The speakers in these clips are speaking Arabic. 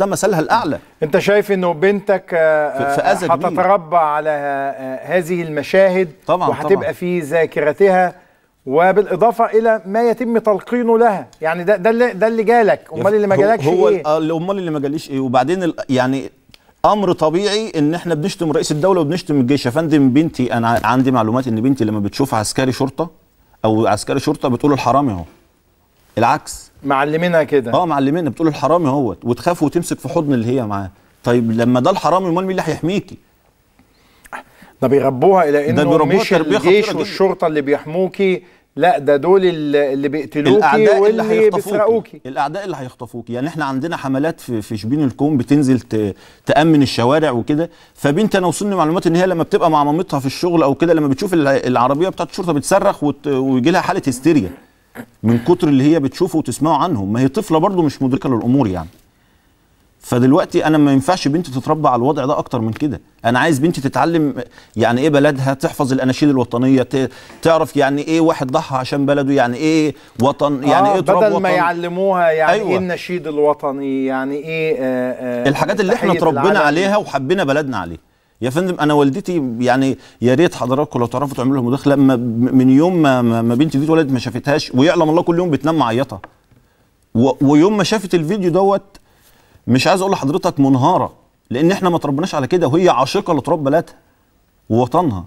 ده مثلها الاعلى انت شايف انه بنتك آه، آه، هتتربى على آه، هذه المشاهد طبعا وهتبقى طبعًا. في ذاكرتها وبالاضافه الى ما يتم تلقينه لها يعني ده ده اللي ده اللي جالك امال اللي ما جالكش هو ايه هو امال اللي ما جاليش ايه وبعدين يعني امر طبيعي ان احنا بنشتم رئيس الدوله وبنشتم الجيش يا فندم بنتي انا عندي معلومات ان بنتي لما بتشوف عسكري شرطه او عسكري شرطه بتقول الحرامي اهو العكس معلمينها كده اه معلمينها بتقول الحرامي اهوت وتخاف وتمسك في حضن اللي هي معاه طيب لما ده الحرامي امال مين اللي هيحميكي ده بيربوها الى انه ده مش الجيش والشرطه اللي بيحموكي لا ده دول اللي بيقتلوكي الأعداء واللي اللي بيسرقوكي الاعداء اللي هيخطفوكي يعني احنا عندنا حملات في, في شبين الكوم بتنزل تامن الشوارع وكده فبنت انا وصلني معلومات ان هي لما بتبقى مع مامتها في الشغل او كده لما بتشوف العربيه بتاعت الشرطه بتصرخ ويجي لها حاله هستيريا من كتر اللي هي بتشوفه وتسمعه عنهم ما هي طفله برضه مش مدركه للامور يعني فدلوقتي انا ما ينفعش بنتي تتربى على الوضع ده اكتر من كده انا عايز بنتي تتعلم يعني ايه بلدها تحفظ الاناشيد الوطنيه تعرف يعني ايه واحد ضحى عشان بلده يعني ايه وطن يعني آه ايه تراب بدل وطن. ما يعلموها يعني أيوة. ايه النشيد الوطني يعني ايه آآ آه، آآ آه، الحاجات اللي احنا اتربينا عليها وحبينا بلدنا عليها يا فندم انا والدتي يعني يا ريت حضراتكم لو تعرفوا تعملوا لها مداخله من يوم ما ما بنتي دي اتولدت ما شافتهاش ويعلم الله كل يوم بتنام معيطه ويوم ما شافت الفيديو دوت مش عايز اقول لحضرتك منهاره لان احنا ما تربناش على كده وهي عاشقه لتراب بلدها ووطنها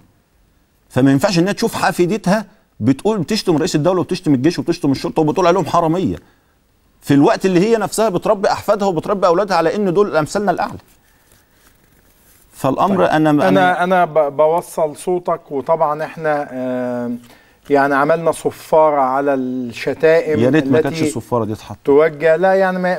فما ينفعش انها تشوف حفيدتها بتقول بتشتم رئيس الدوله وبتشتم الجيش وبتشتم الشرطه وبتقول عليهم حراميه في الوقت اللي هي نفسها بتربي احفادها وبتربي اولادها على ان دول امثالنا الاعلى فالامر طيب. انا انا انا بوصل صوتك وطبعا احنا آه، يعني عملنا صفاره على الشتائم يا ريت ما كانتش الصفاره دي اتحطت توجه لا يعني ما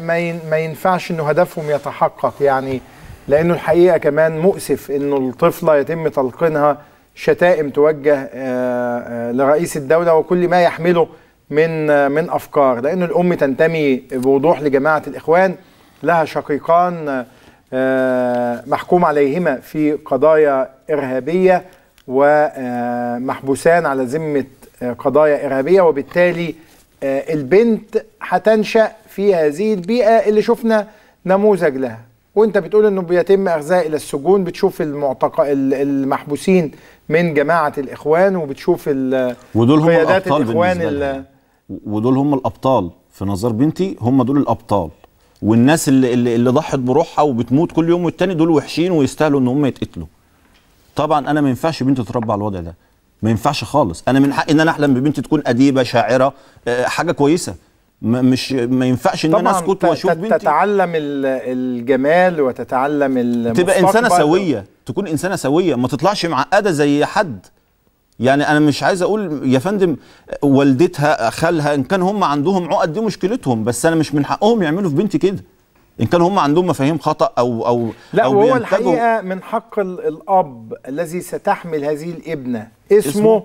ما ينفعش انه هدفهم يتحقق يعني لانه الحقيقه كمان مؤسف انه الطفله يتم تلقينها شتائم توجه آه، آه، لرئيس الدوله وكل ما يحمله من من افكار لانه الام تنتمي بوضوح لجماعه الاخوان لها شقيقان آه، محكوم عليهما في قضايا إرهابية ومحبوسان آه، على ذمة آه، قضايا إرهابية وبالتالي البنت هتنشأ في هذه البيئة اللي شفنا نموذج لها وانت بتقول انه بيتم اخذها الى السجون بتشوف المعتق المحبوسين من جماعه الاخوان وبتشوف ال ودول هم الابطال الاخوان ودول هم الابطال في نظر بنتي هم دول الابطال والناس اللي, اللي ضحت بروحها وبتموت كل يوم والتاني دول وحشين ويستاهلوا ان هم يتقتلوا طبعا انا ما ينفعش بنتي تتربى على الوضع ده ما ينفعش خالص انا من حقي ان انا احلم ببنتي تكون اديبه شاعره آه، حاجه كويسه ما مش ما ينفعش ان انا اسكت واشوف بنتي تتعلم الجمال وتتعلم المستقبل تبقى انسانه سويه تكون انسانه سويه ما تطلعش معقده زي حد يعني انا مش عايز اقول يا فندم والدتها خالها ان كان هم عندهم عقد دي مشكلتهم بس انا مش من حقهم يعملوا في بنتي كده ان كان هم عندهم مفاهيم خطا او او لا أو وهو الحقيقه من حق الاب الذي ستحمل هذه الابنه اسمه, اسمه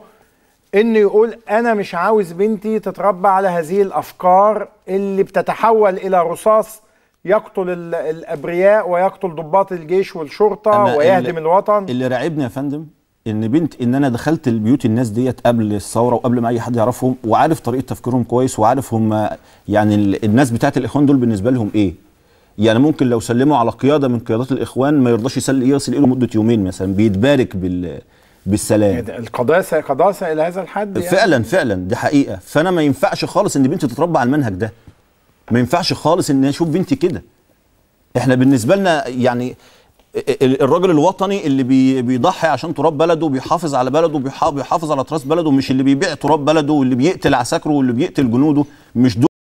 انه يقول انا مش عاوز بنتي تتربى على هذه الافكار اللي بتتحول الى رصاص يقتل الابرياء ويقتل ضباط الجيش والشرطه ويهدم الوطن اللي راعبني يا فندم ان بنت ان انا دخلت البيوت الناس ديت قبل الثوره وقبل ما اي حد يعرفهم وعارف طريقه تفكيرهم كويس وعارف هم آه، يعني الناس بتاعت الاخوان دول بالنسبه لهم ايه يعني ممكن لو سلموا على قياده من قيادات الاخوان ما يرضاش يسلم يغسل ايده مده يومين مثلا بيتبارك بال بالسلام القداسه قداسه الى هذا الحد يعني. فعلا فعلا دي حقيقه فانا ما ينفعش خالص ان بنتي تتربى على المنهج ده ما ينفعش خالص ان اشوف بنتي كده احنا بالنسبه لنا يعني الراجل الوطني اللي بيضحي عشان تراب بلده بيحافظ على بلده بيحافظ على تراث بلده مش اللي بيبيع تراب بلده واللي بيقتل عساكره واللي بيقتل جنوده مش دول